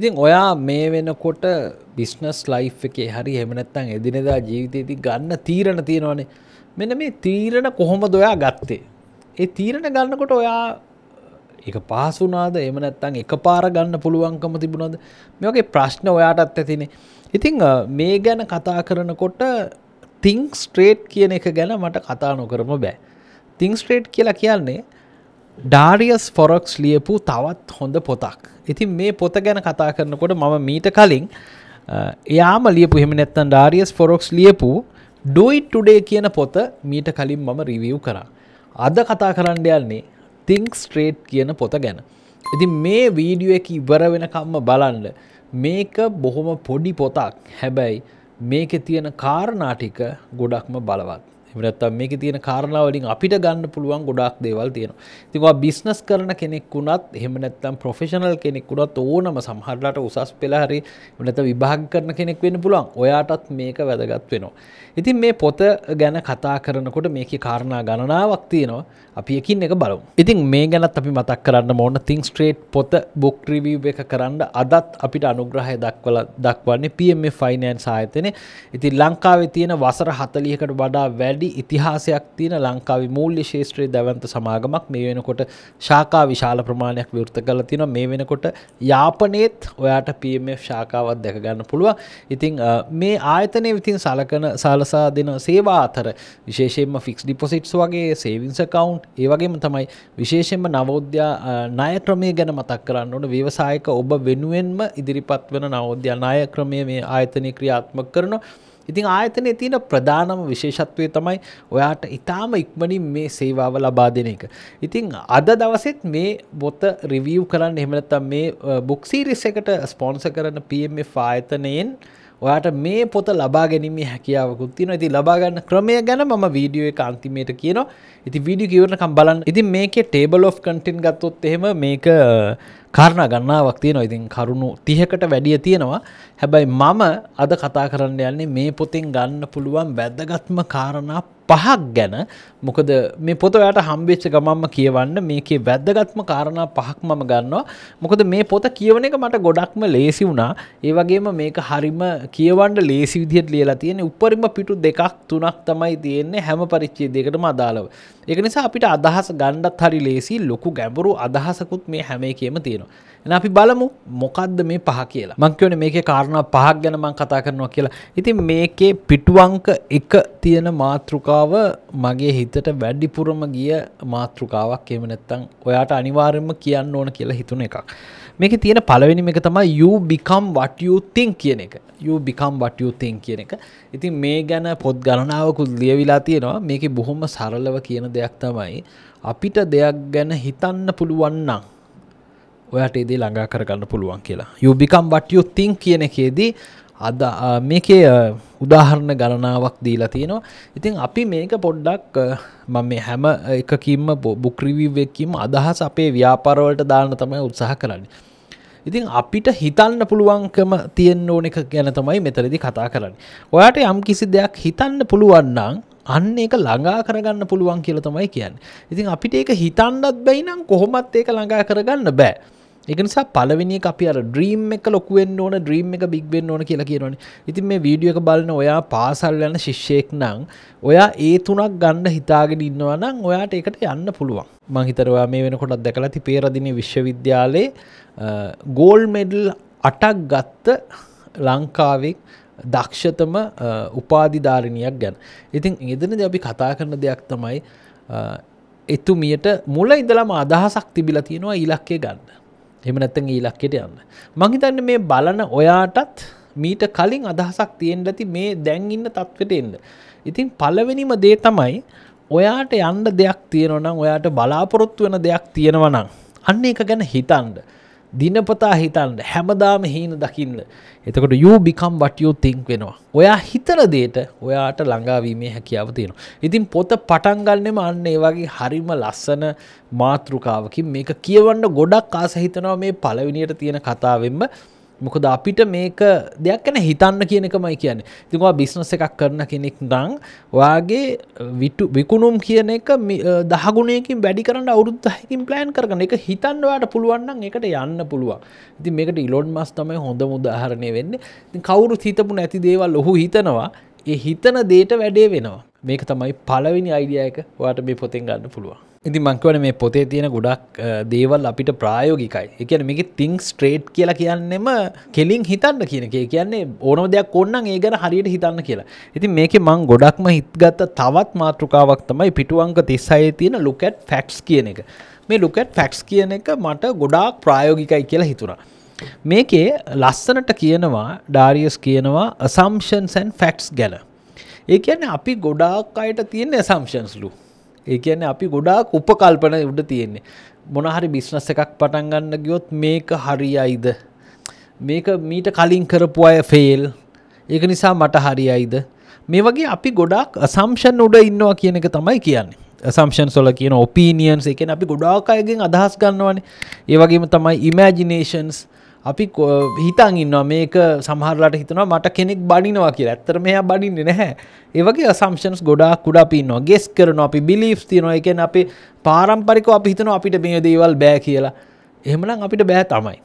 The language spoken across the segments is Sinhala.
ඉතින් ඔයා මේ වෙනකොට බිස්නස් ලයිෆ් එකේ හරි හෙමනැත්තං එදිනෙදා ජීවිතයේති ගන්න තීරණ තියෙනවානේ මෙන මේ තීරණ කොහොම දොයා ගත්තේ. ඒ තීරණ ගන්නකොට ඔයා එක පහසුනාද එමනැත්තං එක පාර ගන්න පුළුවන්කම තිබුණොද මේගේ ප්‍රශ්න ඔයාටත් ඇතිනේ. ඉතිං මේ ගැන කතා කරනකොට තිංක් ස්ට්‍රේට් කියන එක ගැන මට කතා නොකරම බෑ. තිං ස්ට්‍රේට් කියලා කියන්නේ ඩාරියස් ෆොරොක්ස් ලියපු තවත් හොඳ පොතක්. ඉතින් මේ පොත ගැන කතා කරනකොට මම මීට කලින් එයාම ලියපු හෙමනැත්තන් ඩාරියස් ෆොරොක්ස් ලියපු ඩොයිටුඩේ කියන පොත මීට කලින් මම රිවියව් කරා. අද කතා කරන්න යන්නේ තිංක් ස්ට්‍රේට් කියන පොත ගැන. ඉතින් මේ වීඩියෝ එක ඉවර වෙනකම්ම බලන්න මේක බොහොම පොඩි පොතක් හැබැයි මේක තියෙන කාරණාටික ගොඩක්ම බලවත්. එමනත්තම් මේක තියෙන කාරණාවලින් අපිට ගන්න පුළුවන් ගොඩක් දේවල් තියෙනවා. ඉතින්වා බිස්නස් කරන කෙනෙක් වුණත් එහෙම නැත්නම් ප්‍රොෆෙෂනල් කෙනෙක් වුණත් ඕනම සමහරලාට උසස් පෙළ හරි නැත්නම් විභාග කරන කෙනෙක් වෙන්න පුළුවන්. ඔයාටත් මේක වැදගත් වෙනවා. ඉතින් මේ පොත ගැන කතා කරනකොට මේකේ කාරණා ගණනාවක් තියෙනවා. අපි එකින් එක බලමු. ඉතින් මේ ගැනත් අපි මතක් කරන්න ඕන Think Straight පොත book review එක කරන්න අදත් අපිට අනුග්‍රහය දක්වලා දක්වන්නේ PMF Finance ආයතනය. ඉතින් ලංකාවේ තියෙන වසර 40කට වඩා වැඩි වැඩි ඉතිහාසයක් තියෙන ලංකාවේ මූල්‍ය ශේෂත්‍රයේ දැවන්ත සමාගමක් මේ වෙනකොට ශාකා විශාල ප්‍රමාණයක් විවෘත කරලා තියෙනවා මේ වෙනකොට යාපනයේත් ඔයාට PMF ශාකාවක් දැක ගන්න පුළුවන්. ඉතින් මේ ආයතනයේ විතින් සලකන සලසා දෙන සේවා අතර විශේෂයෙන්ම ෆික්ස් ඩිපොසිට්ස් වගේ සේවින්ස් account ඒ වගේම තමයි විශේෂයෙන්ම නවෝද්‍යා ණය ක්‍රමය ගැන මතක් කරන්න ඕන. ව්‍යවසායක ඔබ වෙනුවෙන්ම ඉදිරිපත් වෙන නවෝද්‍යා ණය ක්‍රමය මේ ආයතනයේ ක්‍රියාත්මක කරනවා. ඉතින් ආයතනයේ තියෙන ප්‍රධානම විශේෂත්වය තමයි ඔයාට ඉතාම ඉක්මනින් මේ සේවාව ලබා දෙන එක. ඉතින් අද දවසෙත් මේ බොත රිවියව් කරන්න එහෙම නැත්නම් මේ බුක් සීරීස් එකට ස්පොන්සර් කරන PMF ආයතනයෙන් ඔයාට මේ පොත ලබා ගැනීමේ හැකියාවකුත් තියෙනවා. ඉතින් ලබා ගන්න ක්‍රමය ගැන මම වීඩියෝ එක අන්තිමේට කියනවා. ඉතින් වීඩියෝ කියවනකම් බලන්න. ඉතින් මේකේ table of content ගත්තොත් එහෙම මේක කාරණ ගන්නාවක් තියෙනවා ඉතින් කරුණු තිහකට වැඩිය තියෙනවා හැබැයි මම අද කතා කරන්න යන්නේ මේ පොතින් ගන්න පුළුවන් වැදගත්ම කාරණා පහක් ගැන මොකද මේ පොතයාට හම්බේච්ච ගමම්ම කියවන්න මේකේ වැද්දගත්ම කාරණා පහක් මම ගන්නවා මොකද මේ පොත කියවන එක මට ගොඩක්ම ලේසි වුණා ඒ වගේම මේක හරිම කියවන්න ලේසි විදිහට ලියලා තියෙන උපරිම පිටු දෙකක් තුනක් තමයි තියෙන්නේ හැම පරිච්ඡේදයකටම අදාළව ඒක නිසා අපිට අදහස් ගණ්ඩත් හරි ලේසි ලොකු ගැඹුරු අදහසකුත් මේ හැම එකේම තියෙනවා එන අපි බලමු මොකක්ද මේ පහ කියලා මංකවන මේක කාරණා පහක් ගැන මං කතා කරනවා කියලා ඉතින් මේකේ පිටුවංක එක තියෙන මාතෘකාව මගේ හිතට වැඩිපුරම ගිය මාතෘකාවක් එම නැත්තං ඔයාට අනිවාර්යෙන්ම කියන්න ඕන කියලා හිතුන එකක් මේක තියෙන පළවෙනිම එක තමයි you become what you think කියන එක you become what you think කියන එක ඉතින් මේ ගැන පොත් ගණනාවකුත් ලියවිලා තියෙනවා මේකේ බොහොම සරලව කියන දෙයක් තමයි අපිට දෙයක් ගැන හිතන්න පුළුවන් නම් ඔයාට ඒදී ළඟා කරගන්න පුළුවන් කියලා යුබිකම් වටයු තිං කියන එකේදී අද මේකේ උදාහරණ ගණනාවක් දීලා තියෙනවා ඉතින් අපි මේක පොඩ්ඩක් මම මේ හැම එකකින්ම බුක්‍රිවිව්වකින්ම අදහස් අපේ ව්‍යාපාරවලට දාන්න තමයි උත්සාහ කරන්නේ ඉතින් අපිට හිතන්න පුළුවන්කම තියෙන් ඕන එක ගැන තමයි මෙතරදි කතා කරන්න. ඔයාට යම් කිසි දෙයක් හිතන්න පුළුවන්නම් අන්න ඒක ළඟා කරගන්න පුළුවන් කියල තමයි කියන්න. ඉතින් අපිට ඒක හිතන්නත් බැයිනම් කොහොමත් ඒක ළඟා කරගන්න බෑ. එකනිසා පලවෙනි අපි අර ්‍රීම් එක ලොකුවෙන් ඕන ්‍රීම් එක බික්වෙන් ඕන කියලා කියනවන ඉතින් මේ වීඩියක බලන ඔයා පාසල් යන ශිෂ්‍යයෙක් නං ඔයා ඒ තුනක් ගන්න හිතාගෙන ඉන්නවනම් ඔයාට එකට යන්න පුළුවන් මහිතරවා මේ වෙනකොටත් දැකලති පේරදින විශ්වවිද්‍යාලයේ ගෝල් මෙඩල් අටක් ගත්ත ලංකාවෙක් දක්ෂතම උපාධිධාරණයක් ගැන් ඉතින් එදන ද අපි කතා කරන දෙයක් තමයි එතුමියට මුල ඉඳලම අදහසක් තිබිලා තියෙනවා ඉලක්කේ ගන්න එම නැත්තන් ඊලක්කෙට යන්න. මහිතන්න මේ බලන ඔයාටත් මීට කලින් අදහසක් තියෙන් ඇති මේ දැන් ඉන්න තත්වට එන්න. ඉතින් පලවෙනිම දේ තමයි ඔයාට යන්න දෙයක් තියෙනවනම් ඔයාට බලාපොරොත්තු වෙන දෙයක් තියෙනවනම් අන්න එක ගැන හිතන්ඩ. දිනපතා හිතන්න හැමදාම හීන දකින්න. එතකොට you become what you think වෙනවා. ඔයා හිතන දෙයට ඔයාට ළඟාවීමේ හැකියාව තියෙනවා. ඉතින් පොත පටන් ගන්නෙම අන්න ඒ වගේ හරිම ලස්සන මාතෘකාවකින් මේක කියවන්න ගොඩක් ආස හිතනවා මේ පළවෙනියට තියෙන කතාවෙන්ම මොකද අපිට මේක දෙයක් ගැන හිතන්න කියන එකමයි කියන්නේ. ඉතින් ඔයා බිස්නස් එකක් කරන කෙනෙක් නම් ඔයාගේ විකුණුම් කියන එක 10 ගුණයකින් වැඩි කරන්න අවුරුදු 10කින් plan කරගන්න. ඒක හිතන්න ඔයාට පුළුවන් නම් ඒකට යන්න පුළුවන්. ඉතින් මේකට ඉලොන් මස් තමයි හොඳම උදාහරණය වෙන්නේ. ඉතින් කවුරුත් හිතපු නැති දේවල් ඔහු හිතනවා. ඒ හිතන දේට වැඩේ වෙනවා. මේක තමයි පලවෙනි අයිඩියයක ඔයාට මේ පොතෙන් ගන්න පුළුවන් ඉති මංකවන මේ පොතේ තියෙන ගොඩක් දේවල් අපිට ප්‍රායෝගිකයි එකන මේක තිං ස්ට්‍රේට් කියලා කියන්නෙම කෙලින් හිතන්න කියන එක කියන්නේ ඕනම දෙයක් ඔන්නන් ඒ ගැන හරියට හිතන්න කියලා ඉති මේක මං ගොඩක්ම හිත්ගත්ත තවත් මාතෘකාවක් තමයි පිටුවංක තිස්සයි තියෙන ලුකට් ෆැක්ස් කියන එක මේ ලුකට් ෆැක්ස් කියන එක මට ගොඩාක් ප්‍රායෝගිකයි කියලා හිතුරා මේකේ ලස්සනට කියනවා ඩාරියස් කියනවා සම්ෂන්සන් ෆැක්ස් ගැන ඒ කියන්නේ අපි ගොඩාක් අයට තියෙන assumptionsලු. ඒ කියන්නේ අපි ගොඩාක් උපකල්පන උඩ තියෙන්නේ. මොන හරි බිස්නස් එකක් පටන් ගන්න ගියොත් මේක හරියයිද? මේක මීට කලින් කරපු අය ෆේල්. ඒක නිසා මට හරියයිද? මේ වගේ අපි ගොඩාක් assumption උඩ ඉන්නවා කියන එක තමයි කියන්නේ. assumptions වල කියන opinions ඒ කියන්නේ අපි ගොඩාක් අයගෙන් අදහස් ගන්නවානේ. ඒ වගේම තමයි imaginations අපි හිතන් ඉන්නවා මේක සමහරලාට හිතනවා මට කෙනෙක් බඩිනවා කියලා ඇත්තර මෙයා බඩින්නේ නැහැ ඒවගේ අසම්ෂන්ස් ගොඩා කුඩා පින්නවා ගෙස් කරනවා අපි බිලිෆ්ස් තියෙනවා එකෙන් අපි පාරම්පරික අපි හිතනවා අපිට මේ දේවල් බෑ කියලා එහෙමනම් අපිට බෑ තමයි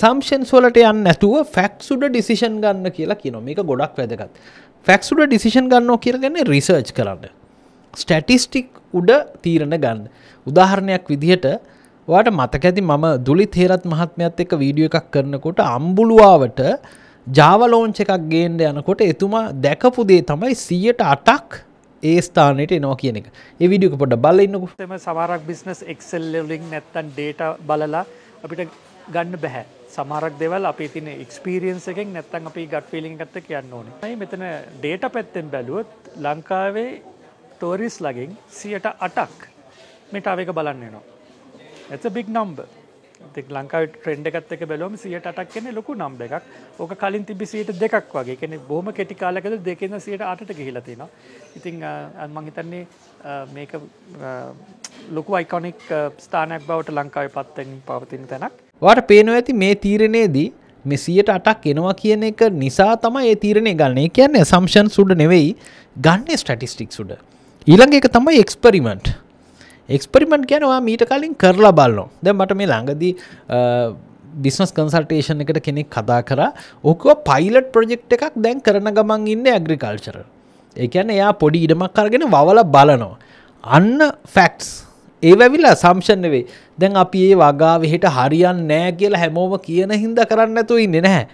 සම්ෂන්ස් වලට යන්න නැතුව ෆැක්සුඩ ඩිසිෂන් ගන්න කියලා කියනවා මේක ගොඩක් වැදගත් ෆැක්සුඩ ඩිසිෂන් ගන්නෝ කියලගන්නේ රිසර්ච් කරන්න ස්ටැටිස්ටික් උඩ තීරණ ගන්න උදාහරණයක් විදිහට වාට මතක ඇති මම දුලි තේරත් මහත්මයත් එක්ක වීඩියෝ එකක් කරනකොට අම්බුලුවාවට ජාවලෝංච එකක් ගේන්ඩ යනකොට එතුමා දැකපුදේ තමයි සියයට අටක් ඒ ස්ථානයට එනවා කියන එක ඒ විඩියක පොඩ බලන්නකුම සමාරක් බිස්නස් එක්සල්ලින් නැත්තන් ඩේට බලලා අපිට ගන්න බැහැ සමාරක් දෙවල් අපි තින ක්ස්පිරියන්ස එකෙන් නැත්තන් අපි ගට ෆිලිින් ගත්ත කියන්න ඕන යි මෙතන ඩේට පැත්තෙන් බැලුවොත් ලංකාවේ ටෝරිස් ලගින් සියට අටක් මෙට අවක බලන්න නවා ඇත බික් නම්බ ලංකාව ට්‍රෙන්ඩ එකත් එක බැලොම සියට අටක් කෙනෙ ලොකු නම් දෙකක් ඕක කලින් තිබි සියට දෙකක් වගේ කෙනෙ බොහම කෙටි කාලකද දෙකෙන සියට අටට ගිහිලතිෙන ඉතිං මංහිතන්නේ මේක ලොකු අයිකොනික් ස්ථානයක් බවට ලංකාව පත්තෙන් පවතින තැනක් වාට පේනව ඇති මේ තීරණයේදී මෙසියට අටක් එනවා කියන එක නිසා තම ඒ තීරණය ගන්නේ කියන්නේ සම්ෂන් සුඩ නෙවෙයි ගන්න ස්ටටිස්ටික් සුඩ ඊළඟ එක තමයි එක්ස්පරිමෙන්ට් එක්ස්පරිමෙන්ට් ගැනවා මීට කලින් කරලා බලන්නෝ දැ මට මේ ළඟදී බිස්නස් කන්සල්ටේෂන් එකට කෙනෙක් කදා කර ඕකව පයිලට් ප්‍රජෙක්් එකක් දැන් කරන ගමන් ඉන්න ඇග්‍රිකල්චර එකන එයා පොඩි ඉඩමක් කරගෙන වවල බලනෝ අන්න ෆැක්ස් ඒ වැවිලා සම්ෂන් වේ දැන් අපි ඒ වගාවහෙට හරියන් නෑ කියලා හැමෝම කියන හින්ද කරන්න ඇතුවයි නෙ නැහැ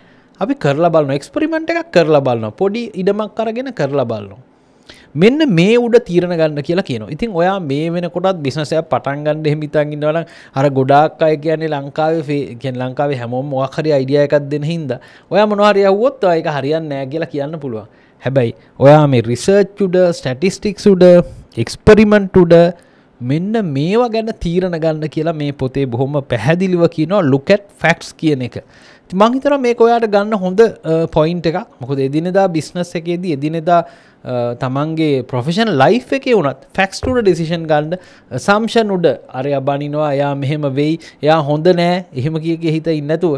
අපි කරලා බලන එක්ස්පරිමෙන්ට් එකක් කරලා බලන්න පොඩි ඉඩමක් කරගෙන කරලා බලන්නවා මෙන්න මේ උඩ තීරණ ගන්න කියලා කියන ඉතින් ඔයා මේ වෙනකොටත් බිනසය පටන්ගන්න හෙමිතන් ඉන්නවන අර ගොඩක් අය කියන්නේ ලංකාවේ කියෙන් ලංකාවේ හැමෝම් වාහරි අයිඩිය එකක් දෙන හින්ද ඔයා මොනවාරය වුවොත් අයක හරියන්න නෑ කියලා කියන්න පුළුවන් හැබැයි ඔයා මේ රිසර්ච් උඩ ස්ටටිස්ටික්ස් උඩ එක්ස්පරිමන්ට් උඩ මෙන්න මේවා ගැන තීරණ ගන්න කියලා මේ පොතේ බොහොම පැහැදිලිව කියනවා ලුකැට් ෆැක්ස් කියන එක මංහිතර මේ ඔයාට ගන්න හොඳ පොයින්ට එක මොකද එදිනෙදා බිස්නස් එකේදී එදිනෙදා තමන්ගේ පොෆෙෂන් ලයි් එක වුනත් ෆැක්ස්ටුට ඩිසිෂන් ගන්ඩ සම්ෂන් උඩ අරය බනිනවා එයා මෙහෙම වෙයි එයා හොඳ නෑ එහෙම කිය හිත ඉන්නතුව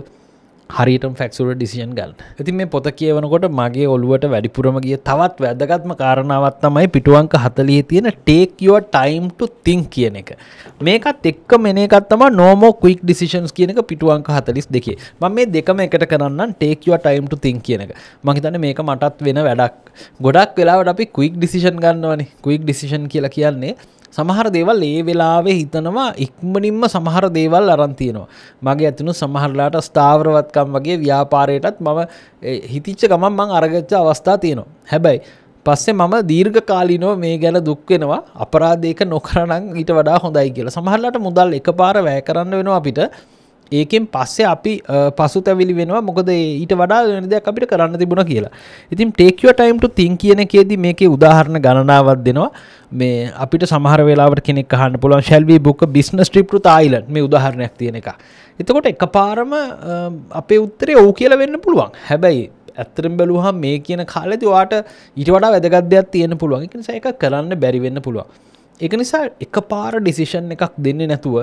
හරිටම ෆක්සුර ඩිසියන් ගල් ඇති මේ පොත කියවනකොට මගේ ඔලුවට වැඩිපුරම ගිය තවත් වැදගත්ම කාරණාවත් තමයි පිටුවන්ක හතලිය තියෙන ටේක්යෝ ටයිම්ට තිං කියන එක මේකත් එක්ක මෙනකත්තම නෝමෝ කුයික් ඩිසිෂන්ස් කියනක පිටුවන්ක හතලිස් දෙකේ මම මේ දෙකම එකට කරන්න ටේක්යෝ ටයිම්ට තිං කියන එක මහිතන මේක මටත් වෙන වැඩක් ගොඩක් වෙලාවට අපි කුයික් ඩිසිෂන් ගන්නවනේ කුයික් ඩිසිෂන් කියලා කියන්නේ සමහර දේවල් ඒ වෙලාවේ හිතනවා ඉක්මනින්ම සමහර දේවල් අරන්තියනවා. මගේ ඇතිනු සමහරලාට ස්ථාවරවත්කම් වගේ ව්‍යාපාරයටත් මම හිතිච්ච ගමන් මං අරගච්ච අවස්ථා තියෙනවා. හැබැයි පස්සේ මම දීර්ඝ කාලිනෝ මේ ගැන දුක්වෙනවා අපරාධයක නොකරනං ඊට වඩා හොඳයි කියලා සමහරලාට මුදල් එක පාර වැෑ කරන්න වෙනවා අපිට ඒකෙන් පස්සේ අපි පසු තැවිලි වෙනවා මොකද ඊට වඩා වෙනදයක් අපිට කරන්න තිබුණ කියලා ඉතින් ටේකව ටයිම්ට තින් කියන එකේදී මේකේ උදාහරණ ගණනාවක් දෙනවා මේ අපිට සමහර වෙලාට කෙනෙක් හන්න පුළුවන් ශැල්වී බුක බිස්නස් ටිප්ටු තායිලන් මේ උදාහරණයක් තියෙන එක එතකොට එක පාරම අපේ උත්තරේ ඕ කියල වෙන්න පුළුවන් හැබැයි ඇත්තරම් බැලූහම් මේ කියන කාලෙති වාට ඊට වඩා වැදගත්දයක් තියෙන පුළුවන් එක නිසා එක කරන්න බැරිවෙන්න පුළුවන් එක නිසා එක පාර ඩිසිෂන් එකක් දෙන්න නැතුව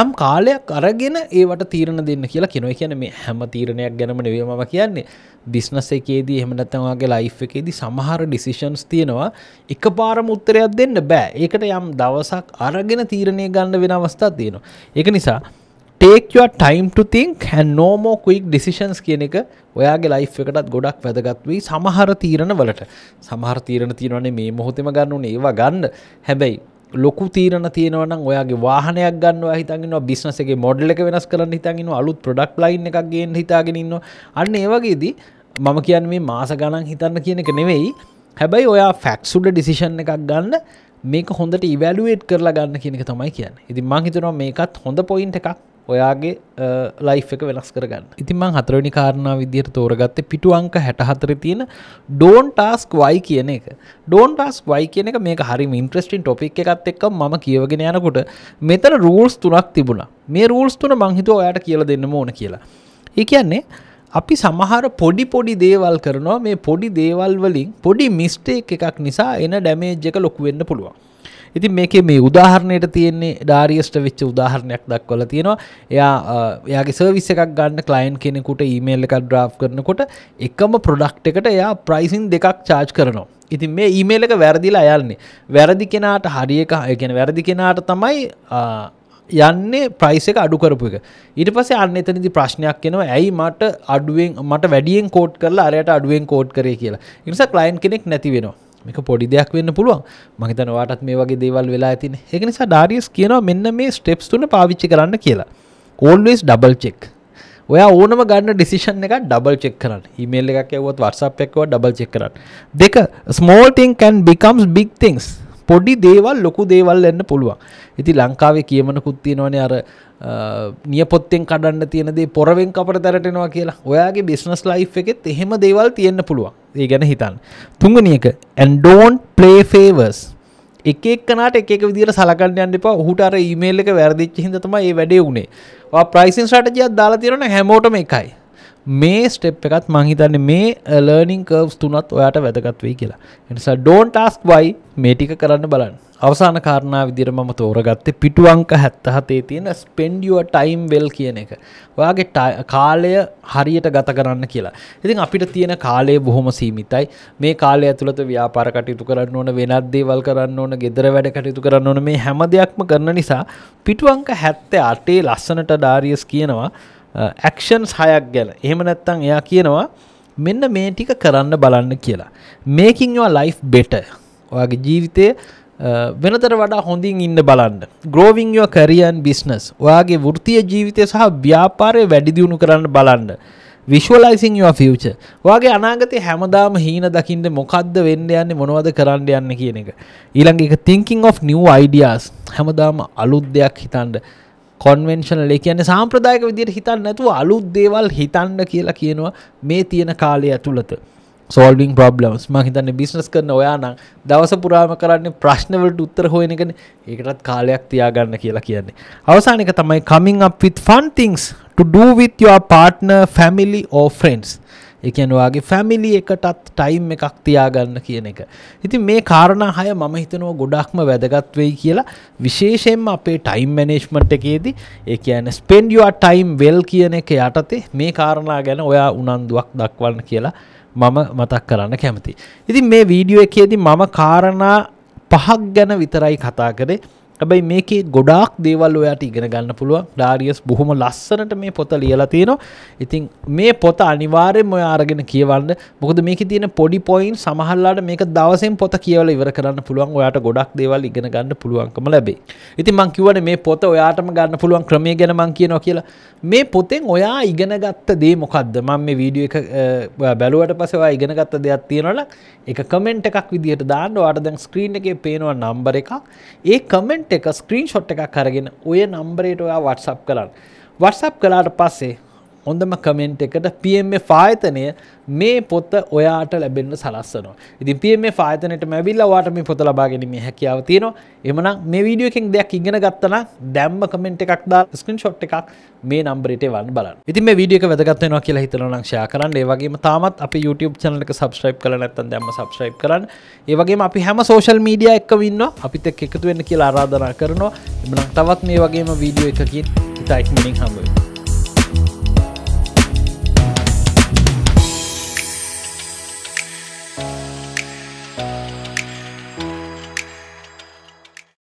යම් කාලයක් අරගෙන ඒවට තීරණ දෙන්න කියලා කෙනව කියන මේ හැම තීරණයක් ගැනම නෙවේමම කියන්නේ බිස්නස් එකේදී එහමනත්තමගේ ලයි් එකේදී සමහර ඩිසිෂන්ස් තියෙනවා එක පාර මුත්තරයක් දෙන්න බෑ ඒකට යම් දවසක් අරගෙන තීරණය ගන්න වෙන අවස්ථා තියෙනවා ඒක නිසා take time to think no more quick decisions කියන එක ඔයාගේ ලයිෆ් එකටත් ගොඩක් වැදගත් වී සමහර තීරණ වලට සමහර තීරණ තියෙනවනේ මේ මොහොතෙම ගන්න ඕනේ ඒවා ගන්න හැබැයි ලොකු තීරණ තියෙනවනම් ඔයාගේ වාහනයක් ගන්නවා හිතන්ගෙනවා බිස්නස් එකේ මොඩල් එක වෙනස් කරන්න හිතන්ගෙනවා අලුත් ප්‍රොඩක්ට් ලයින් එකක් ගේන්න හිතාගෙන ඉන්නවා අන්න ඒ වගේදී මම කියන්නේ මේ මාස ගණන් හිතන්න කියන එක නෙවෙයි හැබැයි ඔයා ෆැක්ස් උඩ ඩිසිෂන් එකක් ගන්න මේක හොඳට ඉවැලුවේට් කරලා ගන්න කියන එක තමයි කියන්නේ. ඉතින් මං හිතනවා මේකත් හොඳ පොයින්ට් එකක් ඔයාගේ ලයි් එක වෙනස් කරගන්න ඉතින්මං හතරනි කාරණා විදියට තෝරගත්තේ පිටු අංක හැට හතර තියෙන ඩෝන් ටාස්ක් වයි කියන එක ඩෝන් ටස්ක් වයි කියන එක මේ හරි ඉන්ට්‍රස්ටින් ටොපික් එකත් එක්ක ම කියවගෙන යනකොට මෙතන රූල්ස් තුනක් තිබුණ මේ රූල්ස් තුන මංහිත ඔයායට කියල දෙන්නම ඕන කියලා ඒ කියන්නේ අපි සමහර පොඩි පොඩි දේවල් කරනවා මේ පොඩි දේවල් වලින් පොඩි මිස්ටේක් එකක් නිසා එන ඩැමේජ් එක ලොකුවෙන්න පුළුවන් ඉතින් මේකේ මේ උදාහරණයට තියෙන්නේ ඩාරියස්ට වෙච්ච උදාහරණයක් දක්වලා තියෙනවා. එයා එයාගේ සර්විස් එකක් ගන්න ක්ලයින්ට් කෙනෙකුට ඊමේල් එකක් ඩ්‍රාෆ්ට් කරනකොට එකම ප්‍රොඩක්ට් එකට එයා ප්‍රයිසින් දෙකක් charge කරනවා. ඉතින් මේ ඊමේල් එක වැරදිලා යන්නේ. වැරදි කෙනාට හරි එක, ඒ කියන්නේ වැරදි කෙනාට තමයි යන්නේ ප්‍රයිස එක අඩු කරපු එක ඊට පස්සේ අන්න එතනදි ප්‍රශ්නයක් එනවා ඇයි මට අඩුවෙන් මට වැඩියෙන් කෝට් කරලා අරයට අඩුවෙන් කෝට් කරේ කියලා. ඒ නිසා ක්ලයන්ට් කෙනෙක් නැති වෙනවා. මේක පොඩි දෙයක් වෙන්න පුළුවන් මහිතන වාටත් මේ වගේ දේවල් වෙලා ඇතින ඒක නිසා ඩාරියස් කියනවා මෙන්න මේ ස්ටෙප්ස් තුන පාවිච්චි කරන්න කියලා ඕල්වේස් ඩබල් චෙක් ඔයා ඕනම ගන්න ඩිසිෂන් එක ඩබල් චෙක් කරන්න ඊමේල් එකක් ඇවුවත් WhatsApp එකව ඩබල් චෙක් කරන්න දෙක small thing can becomes big things පොඩි දේවල් ලොකු දේවල් එන්න පුළුවන් ඉතින් ලංකාවේ කියමනකුත් තියෙනවනේ අර නියපොත්තෙන් කඩන්න තියෙන දේ පොරවෙන් කපට දරටෙනවා කියලා ඔයාගේ බිස්නස් ලයිෆ් එකෙත් එහෙම දේවල් තියෙන්න පුළුවන් ඒ ගැන හිතන් තුංගනියක ඇන්ඩෝන් ප්ලේ ෆේවර්ස් එක එක්කනට එක විදිර සලකන්න යන්න එපා ඔහුට අර ඊමේල් එක වැරදිච්ච හින්දා තමයි මේ වැඩේ උනේ. ඔයා ප්‍රයිසින් ස්ට්‍රැටජියක් දාලා තියෙනවනේ හැමෝටම එකයි. මේ ස්ටෙප් එකත් මංහිතන්න මේ ලර්නිින් uh, කර්වස් තුනත් ඔයාට වැදගත්වයි කියලා එනිසා ඩෝන් ටස්ක් වයි මේටික කරන්න බලන්න අවසාන කාරණා විදිර මම තෝරගත්තේ පිටුවංක හැත්තහතේ තියෙන ස්පෙන්ඩියුව ටයිම් වෙල් කියන එක ඔයාගේ කාලය හරියට ගත කරන්න කියලා ඉතින් අපිට තියෙන කාලය බොහොම සීමිතයි මේ කාලය ඇතුළත ව්‍යාපාර කටයුතු කරන්න ඕන වෙනත් දේවල් කරන්න ඕන ගෙදර වැඩ කටයුතු කරන්න ඕන මේ හැම දෙයක්ම කරන නිසා පිටුවංක හැත්තේ අටේ ලස්සනට ඩාරියස් කියනවා ඇක්ෂන්ස් uh, හයක් ගැන එහෙම නැත්තං එයා කියනවා මෙන්න මේ ටික කරන්න බලන්න කියලා මේකින්වා ලයිෆ් බෙට ඔයාගේ ජීවිතය uh, වෙනතර වඩා හොඳින් ඉන්න බලන්න ග්‍රෝවිංයෝ කරියන් බිස්නස් ඔයාගේ වෘතිය ජීවිතය සහ ව්‍යාපාරය වැඩිදියුණු කරන්න බලන්න විශ්වලයිසින් යෝ ෆියච වගේ අනාගත හැමදාම හීන දකිින්ට මොකක්ද වෙන්න යන්න මොනවද කරන්න යන්න කියන එක ඊළඟ එක තිංකින් of new ideas හැමදාම අලුත් දෙයක් හිතන්ඩ කොන්වෙන්ෂනල කියන්නේ සාම්ප්‍රදායක විදියට හිතන්න නැතුව අලුත් දේවල් හිතන්න කියලා කියනවා මේ තියෙන කාලය ඇතුළත සෝල්ඩිං ප්‍රබ්ලම්ස් ම හිතන්න බිස්නස් කරන ඔයානම් දවස පුරාම කරන්නේ ප්‍රශ්නවලට උත්තර හොයන එකන ඒකටත් කාලයක් තියාගන්න කියලා කියන්නේ. අවසානක තමයි කමින් අප with fun things to do with your partner, family or friends. එකනවාගේ ෆැමිලි එකටත් ටයිම් එකක් තියාගන්න කියන එක. ඉතින් මේ කාරණා හය මම හිතනවා ගොඩක්ම වැදගත්වෙයි කියලා විශේෂයෙන්ම අපේ ටයිම් මැනේජ්මට් එකේදී ඒ කියන ස්පෙන්ඩියවා ටයිම් වෙල් කියන එක යටතේ මේ කාරණා ගැන ඔයා උනන්දුවක් දක්වන්න කියලා මම මතක් කරන්න කැමති. ඉතින් මේ වීඩියෝ එකේදී මම කාරණා පහක් ගැන විතරයි කතා කරේ හැබැයි මේකේ ගොඩාක් දේවල් ඔයාට ඉගෙන ගන්න පුළුවන් ඩාරියස් බොහොම ලස්සනට මේ පොත ලියලා තියෙනවා ඉතින් මේ පොත අනිවාර්යෙන්ම ඔයා අරගෙන කියවන්න මොකද මේකේ තියෙන පොඩි පොයින්ට් සමහරලාට මේක දවසෙන් පොත කියවලා ඉවර කරන්න පුළුවන් ඔයාට ගොඩක් දේවල් ඉගෙන ගන්න පුළුවන්කම ලැබේ ඉතින් මං කියවනේ මේ පොත ඔයාටම ගන්න පුළුවන් ක්‍රමය ගැන මං කියනවා කියලා මේ පොතෙන් ඔයා ඉගෙන ගත්ත දේ මොකක්ද මම මේ වීඩියෝ එක බැලුවට පස්සේ ඔයා ඉගෙන ගත්ත දෙයක් තියෙනවනම් ඒක කමෙන්ට් එකක් විදිහට දාන්න ඔයාට දැන් ස්ක්‍රීන් එකේ පේනවා නම්බර් එකක් ඒ කමෙන්ට් එක ස්ක්‍රීන් ෂොට් එකක් කරගෙන ඔය නම්බරේට ඔයා වටසප් කරන්න වටසප් කලාට පස්සේ හොඳම කමෙන්ට් එකට PMF ආයතනය මේ පොත ඔයාට ලැබෙන්න සලස්සනවා. ඉතින් PMF ආයතනයට මැවිල්ලා ඔයාට මේ පොත ලබා ගැනීමේ හැකියාව තියෙනවා. එහෙමනම් මේ වීඩියෝ එකෙන් දෙයක් ඉගෙන ගත්තා නම් දැම්ම කමෙන්ට් එකක් දාලා ස්ක්‍රීන්ෂොට් එකක් මේ නම්බරයට එවන්න බලන්න. ඉතින් මේ වීඩියෝ එක වැදගත් වෙනවා කියලා හිතනවා නම් ෂෙයා කරන්න. ඒ වගේම තාමත් අපේ YouTube channel එක subscribe කරලා නැත්නම් දැම්ම subscribe කරන්න. ඒ වගේම අපි හැම social media එකම ඉන්නවා. අපිත් එක්ක එකතු වෙන්න කියලා ආරාධනා කරනවා. එහෙනම් තවත් මේ වගේම වීඩියෝ එකකින් ඉතා ඉක්මනින් හම්බ වෙමු.